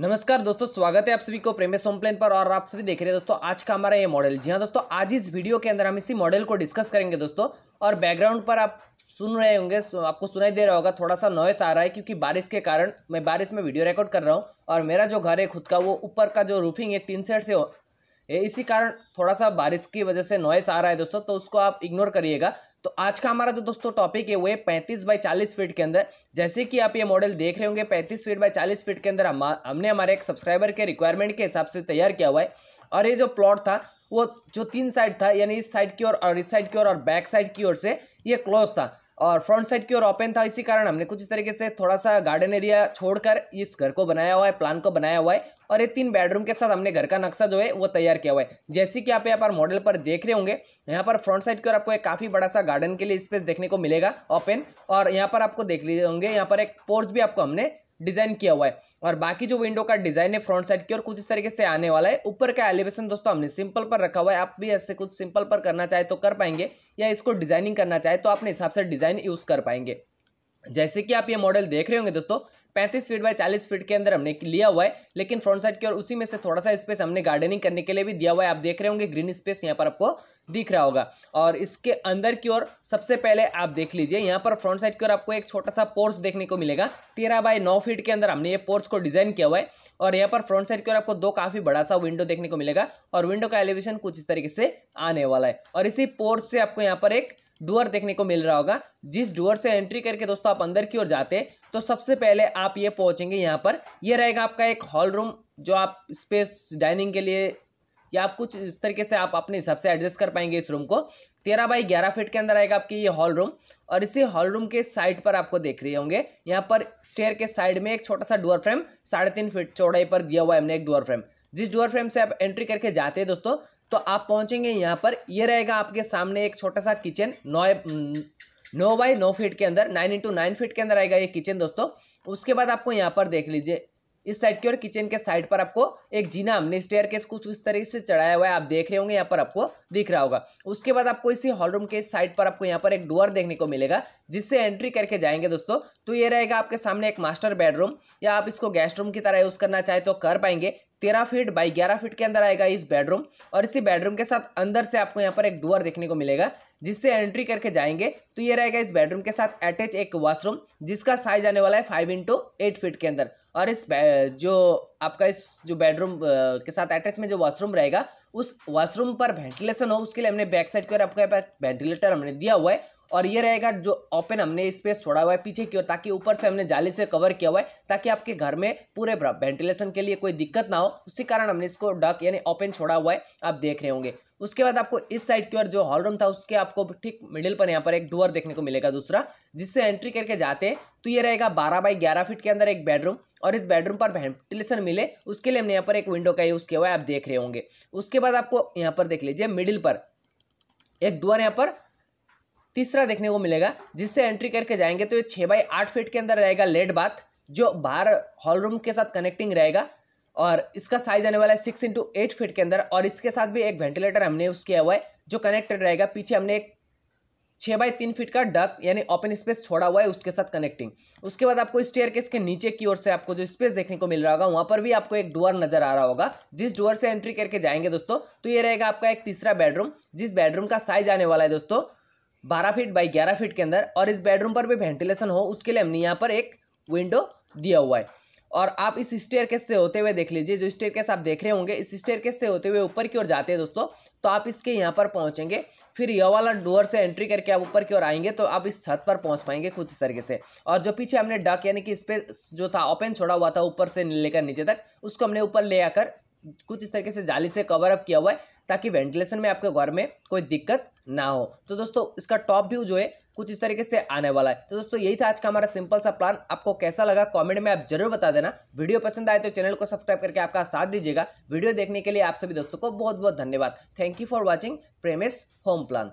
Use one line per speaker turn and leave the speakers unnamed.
नमस्कार दोस्तों स्वागत है आप सभी को प्रेमे प्लेन पर और आप सभी देख रहे हैं दोस्तों आज का हमारा ये मॉडल जी हाँ दोस्तों आज इस वीडियो के अंदर हम इसी मॉडल को डिस्कस करेंगे दोस्तों और बैकग्राउंड पर आप सुन रहे होंगे आपको सुनाई दे रहा होगा थोड़ा सा नॉइस आ रहा है क्योंकि बारिश के कारण मैं बारिश में वीडियो रिकॉर्ड कर रहा हूँ और मेरा जो घर है खुद का वो ऊपर का जो रूफिंग है टीन सेट से इसी कारण थोड़ा सा बारिश की वजह से नॉइस आ रहा है दोस्तों तो उसको आप इग्नोर करिएगा तो आज का हमारा जो दोस्तों टॉपिक है वो है पैंतीस बाई चालीस फीट के अंदर जैसे कि आप ये मॉडल देख रहे होंगे पैंतीस फीट बाई चालीस फीट के अंदर हम हमने हमारे एक सब्सक्राइबर के रिक्वायरमेंट के हिसाब से तैयार किया हुआ है और ये जो प्लॉट था वो जो तीन साइड था यानी इस साइड की ओर और, और इस साइड की ओर और, और बैक साइड की ओर से ये क्लोज था और फ्रंट साइड की ओर ओपन था इसी कारण हमने कुछ इस तरीके से थोड़ा सा गार्डन एरिया छोड़कर इस घर को बनाया हुआ है प्लान को बनाया हुआ है और ये तीन बेडरूम के साथ हमने घर का नक्शा जो है वो तैयार किया हुआ है जैसे कि आप यहाँ पर मॉडल पर देख रहे होंगे यहाँ पर फ्रंट साइड की ओर आपको एक काफ़ी बड़ा सा गार्डन के लिए स्पेस देखने को मिलेगा ओपन और यहाँ पर आपको देख लिए होंगे यहाँ पर एक पोर्च भी आपको हमने डिज़ाइन किया हुआ है और बाकी जो विंडो का डिज़ाइन है फ्रंट साइड की और कुछ इस तरीके से आने वाला है ऊपर का एलिवेशन दोस्तों हमने सिंपल पर रखा हुआ है आप भी ऐसे कुछ सिंपल पर करना चाहे तो कर पाएंगे या इसको डिज़ाइनिंग करना चाहे तो अपने हिसाब से डिज़ाइन यूज़ कर पाएंगे जैसे कि आप ये मॉडल देख रहे होंगे दोस्तों पैंतीस फीट बाय चालीस फीट के अंदर हमने लिया हुआ है लेकिन फ्रंट साइड की और उसी में से थोड़ा सा स्पेस हमने गार्डनिंग करने के लिए भी दिया हुआ है आप देख रहे होंगे ग्रीन स्पेस यहाँ पर आपको दिख रहा होगा और इसके अंदर की ओर सबसे पहले आप देख लीजिए यहाँ पर फ्रंट साइड की ओर आपको एक छोटा सा पोर्च देखने को मिलेगा तेरह बाय नौ फीट के अंदर हमने ये पोर्च को डिजाइन किया हुआ है और यहाँ पर फ्रंट साइड की ओर आपको दो काफी बड़ा सा विंडो देखने को मिलेगा और विंडो का एलिवेशन कुछ इस तरीके से आने वाला है और इसी पोर्च से आपको यहाँ पर एक डोअर देखने को मिल रहा होगा जिस डोअर से एंट्री करके दोस्तों आप अंदर की ओर जाते तो सबसे पहले आप ये पहुंचेंगे यहाँ पर ये रहेगा आपका एक हॉल रूम जो आप स्पेस डाइनिंग के लिए या आप कुछ इस तरीके से आप अपने हिसाब से एडजस्ट कर पाएंगे इस रूम को तेरह बाई ग्यारह फीट के अंदर आएगा आपकी ये हॉल रूम और इसी हॉल रूम के साइड पर आपको देख रहे होंगे यहाँ पर स्टेयर के साइड में एक छोटा सा डोअर फ्रेम साढ़े तीन फीट चौड़ाई पर दिया हुआ है हमने एक डोअर फ्रेम जिस डोअर फ्रेम से आप एंट्री करके जाते हैं दोस्तों तो आप पहुंचेंगे यहाँ पर ये रहेगा आपके सामने एक छोटा सा किचन नौ हम्म, नौ बाई नौ फीट के अंदर नाइन इंटू नाइन फीट के अंदर आएगा ये किचन दोस्तों उसके बाद आपको यहाँ पर देख लीजिए इस साइड की और किचन के साइड पर आपको एक जीना हमने स्टेयर केस कुछ इस तरीके से चढ़ाया हुआ है आप देख रहे होंगे यहाँ पर आपको दिख रहा होगा उसके बाद आपको इसी हॉल रूम के साइड पर आपको यहाँ पर एक डोर देखने को मिलेगा जिससे एंट्री करके जाएंगे दोस्तों तो ये रहेगा आपके सामने एक मास्टर बेडरूम या आप इसको गेस्ट रूम की तरह यूज़ करना चाहे तो कर पाएंगे तेरह फीट बाई ग्यारह फीट के अंदर आएगा इस बेडरूम और इसी बेडरूम के साथ अंदर से आपको यहाँ पर एक डोर देखने को मिलेगा जिससे एंट्री करके जाएंगे तो ये रहेगा इस बेडरूम के साथ अटैच एक वॉशरूम जिसका साइज आने वाला है फाइव इंटू एट फीट के अंदर और इस जो आपका इस जो बेडरूम के साथ अटैच में जो वॉशरूम रहेगा उस वॉशरूम पर वेंटिलेशन हो उसके लिए हमने बैक साइड की ओर आपके पास वेंटिलेटर हमने दिया हुआ है और ये रहेगा जो ओपन हमने स्पेस छोड़ा हुआ है पीछे की ओर ताकि ऊपर से हमने जाली से कवर किया हुआ है ताकि आपके घर में पूरे वेंटिलेशन के लिए कोई दिक्कत ना हो उसी कारण हमने इसको डक यानी ओपन छोड़ा हुआ है आप देख रहे होंगे उसके बाद आपको इस साइड की ओर जो हॉल रूम था उसके आपको ठीक मिडिल पर यहाँ पर एक डोर देखने को मिलेगा दूसरा जिससे एंट्री करके जाते हैं तो ये रहेगा बारह बाई ग्यारह फीट के अंदर एक बेडरूम और इस बेडरूम पर वेंटिलेशन मिले उसके लिए हमने यहाँ पर एक विंडो का यूज़ किया हुआ है आप देख रहे होंगे उसके बाद आपको यहाँ पर देख लीजिए मिडिल पर एक डोर यहाँ पर तीसरा देखने को मिलेगा जिससे एंट्री करके जाएंगे तो ये छः बाई आठ फीट के अंदर रहेगा लेट बाथ जो बाहर हॉल रूम के साथ कनेक्टिंग रहेगा और इसका साइज आने वाला है सिक्स इंटू एट फिट के अंदर और इसके साथ भी एक वेंटिलेटर हमने यूज़ किया हुआ है जो कनेक्टेड रहेगा पीछे हमने एक छः बाई तीन फीट का डक यानी ओपन स्पेस छोड़ा हुआ है उसके साथ कनेक्टिंग उसके बाद आपको स्टेयर केस के नीचे की ओर से आपको जो स्पेस देखने को मिल रहा होगा वहाँ पर भी आपको एक डोर नजर आ रहा होगा जिस डोर से एंट्री करके जाएंगे दोस्तों तो ये रहेगा आपका एक तीसरा बेडरूम जिस बेडरूम का साइज आने वाला है दोस्तों बारह फीट बाई ग्यारह फीट के अंदर और इस बेडरूम पर भी वेंटिलेशन हो उसके लिए हमने यहाँ पर एक विंडो दिया हुआ है और आप इस स्टेयर केस से होते हुए देख लीजिए जो स्टेयर केस आप देख रहे होंगे इस स्टेयर केस से होते हुए ऊपर की ओर जाते हैं दोस्तों तो आप इसके यहाँ पर पहुँचेंगे फिर यह वाला डोर से एंट्री करके आप ऊपर की ओर आएंगे तो आप इस छत पर पहुंच पाएंगे कुछ इस तरीके से और जो पीछे हमने डक यानी कि इस पर जो था ओपन छोड़ा हुआ था ऊपर से लेकर नीचे तक उसको हमने ऊपर ले आकर कुछ इस तरीके से जाली से कवर अप किया हुआ है ताकि वेंटिलेशन में आपके घर में कोई दिक्कत ना हो तो दोस्तों इसका टॉप व्यू जो है कुछ इस तरीके से आने वाला है तो दोस्तों यही था आज का हमारा सिंपल सा प्लान आपको कैसा लगा कमेंट में आप जरूर बता देना वीडियो पसंद आए तो चैनल को सब्सक्राइब करके आपका साथ दीजिएगा वीडियो देखने के लिए आप सभी दोस्तों को बहुत बहुत धन्यवाद thank you for watching premise home plan